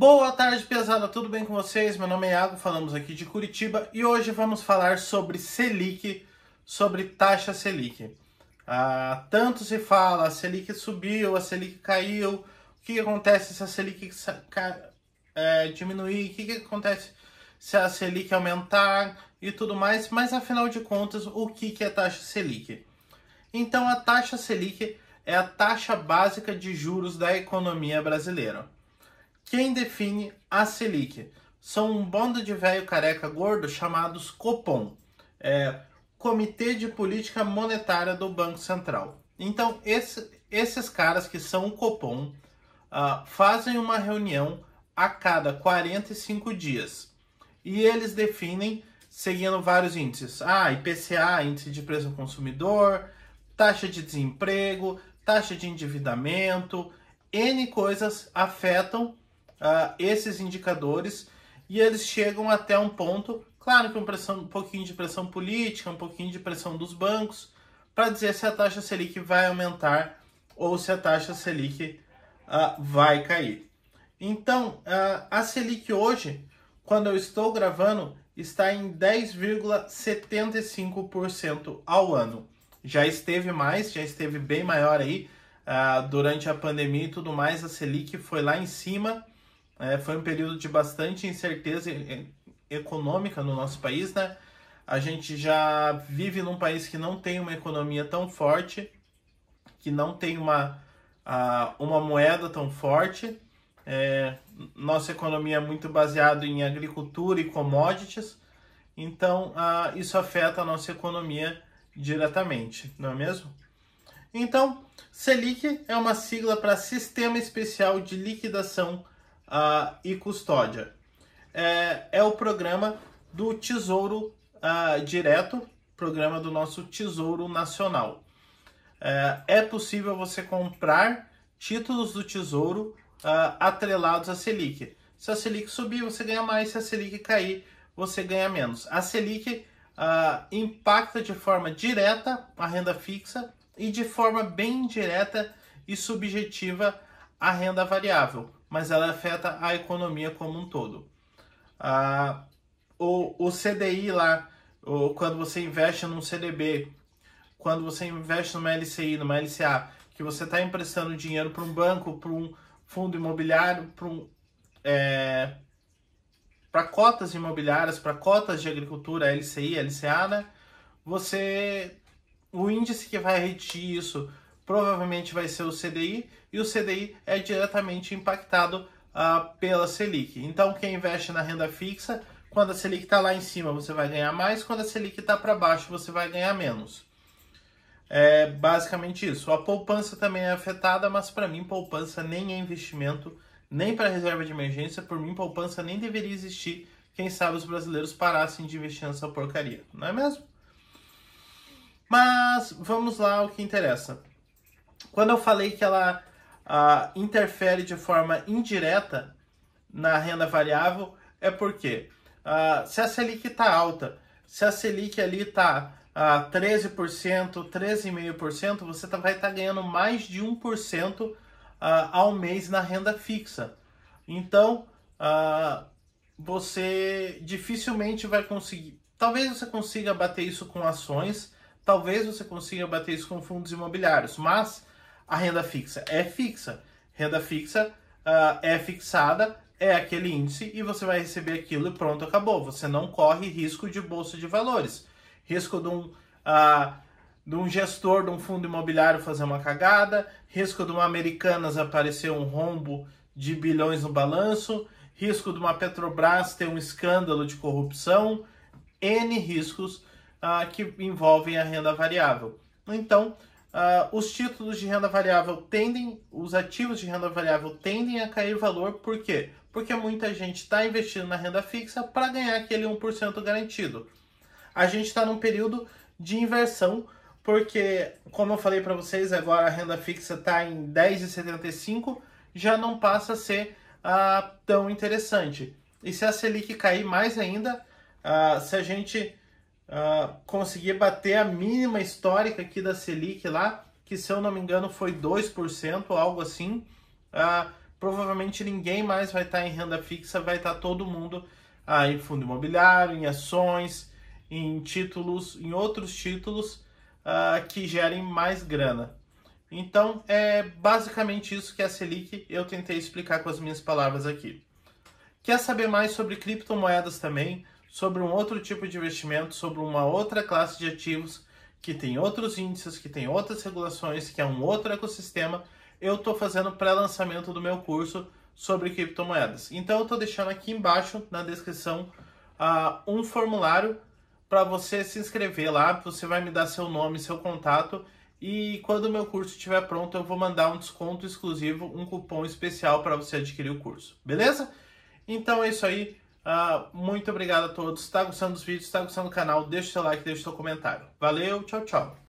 Boa tarde, pesada. Tudo bem com vocês? Meu nome é Iago, falamos aqui de Curitiba e hoje vamos falar sobre Selic, sobre taxa Selic. Ah, tanto se fala, a Selic subiu, a Selic caiu, o que, acontece se a Selic é, diminuir, o que, acontece se a Selic aumentar e tudo mais, mas afinal de contas, o que é taxa Selic? Então, a taxa Selic é a taxa básica de juros da economia brasileira. Quem define a Selic? São um bando de velho careca gordo chamados Copom, é, Comitê de Política Monetária do Banco Central. Então, esse, esses caras que são o Copom uh, fazem uma reunião a cada 45 dias e eles definem seguindo vários índices. Ah, IPCA, índice de preço ao consumidor, taxa de desemprego, taxa de endividamento, N coisas afetam uh, esses indicadores e eles chegam até um ponto, claro que um, pressão, um pouquinho de pressão política, um pouquinho de pressão dos bancos, para dizer se a taxa Selic vai aumentar ou se a taxa Selic uh, vai cair. Então, uh, a Selic hoje, quando eu estou gravando, está em 10,75% ao ano. Já esteve mais, já esteve bem maior aí uh, durante a pandemia e tudo mais. A Selic foi lá em cima é, foi um período de bastante incerteza econômica no nosso país, né? A gente já vive num país que não tem uma economia tão forte, que não tem uma, uma moeda tão forte. É, nossa economia é muito baseada em agricultura e commodities, então isso afeta a nossa economia diretamente, não é mesmo? Então, Selic é uma sigla para Sistema Especial de Liquidação uh, e Custódia. É, é, o programa do Tesouro uh, Direto, programa do nosso Tesouro Nacional. É, é possível você comprar títulos do Tesouro uh, atrelados à Selic. Se a Selic subir, você ganha mais, se a Selic cair, você ganha menos. A Selic uh, impacta de forma direta a renda fixa e de forma bem direta e subjetiva a renda variável mas ela afeta a economia como um todo. Ah, o, o CDI lá, quando você investe num CDB, quando você investe numa LCI, numa LCA, que você está emprestando dinheiro para um banco, para um fundo imobiliário, para um, é, cotas imobiliárias, para cotas de agricultura, LCI, LCA, né? você o índice que vai retirar isso provavelmente vai ser o CDI, e o CDI é diretamente impactado ah, pela Selic. Então, quem investe na renda fixa, quando a Selic está lá em cima, você vai ganhar mais, quando a Selic está para baixo, você vai ganhar menos. É basicamente isso. A poupança também é afetada, mas para mim, poupança nem é investimento, nem para reserva de emergência. Por mim, poupança nem deveria existir. Quem sabe os brasileiros parassem de investir nessa porcaria, não é mesmo? Mas vamos lá ao que interessa. Quando eu falei que ela ah, interfere de forma indireta na renda variável, é porque ah, se a Selic está alta, se a Selic ali está a 13%, 13,5%, você tá, vai estar tá ganhando mais de 1% uh, ah, ao mês na renda fixa. Então, ah, você dificilmente vai conseguir. Talvez você consiga bater isso com ações, talvez você consiga bater isso com fundos imobiliários, mas a renda fixa é fixa. Renda fixa uh, é fixada, é aquele índice e você vai receber aquilo e pronto, acabou. Você não corre risco de bolsa de valores, risco de um, uh, de um gestor de um fundo imobiliário fazer uma cagada, risco de uma Americanas aparecer um rombo de bilhões no balanço, risco de uma Petrobras ter um escândalo de corrupção, N riscos ah, que envolvem a renda variável. Então, ah, os títulos de renda variável tendem, os ativos de renda variável tendem a cair valor, por quê? Porque muita gente está investindo na renda fixa para ganhar aquele 1% garantido. A gente está num período de inversão, porque, como eu falei para vocês, agora a renda fixa está em 10,75, já não passa a ser ah, tão interessante. E se a Selic cair mais ainda, ah, se a gente uh, ah, conseguir bater a mínima histórica aqui da Selic lá, que se eu não me engano foi 2%, algo assim. Uh, provavelmente ninguém mais vai estar tá em renda fixa, vai estar tá todo mundo uh, em fundo imobiliário, em ações, em títulos, em outros títulos uh, que gerem mais grana. Então é basicamente isso que é a Selic eu tentei explicar com as minhas palavras aqui. Quer saber mais sobre criptomoedas também? sobre um outro tipo de investimento, sobre uma outra classe de ativos que tem outros índices, que tem outras regulações, que é um outro ecossistema, eu estou fazendo pré-lançamento do meu curso sobre criptomoedas. Então eu estou deixando aqui embaixo na descrição uh, um formulário para você se inscrever lá, você vai me dar seu nome, seu contato e quando o meu curso estiver pronto eu vou mandar um desconto exclusivo, um cupom especial para você adquirir o curso, beleza? Então é isso aí. Ah, muito obrigado a todos. Está gostando dos vídeos? Está gostando do canal? Deixa o seu like, deixa o seu comentário. Valeu, tchau, tchau.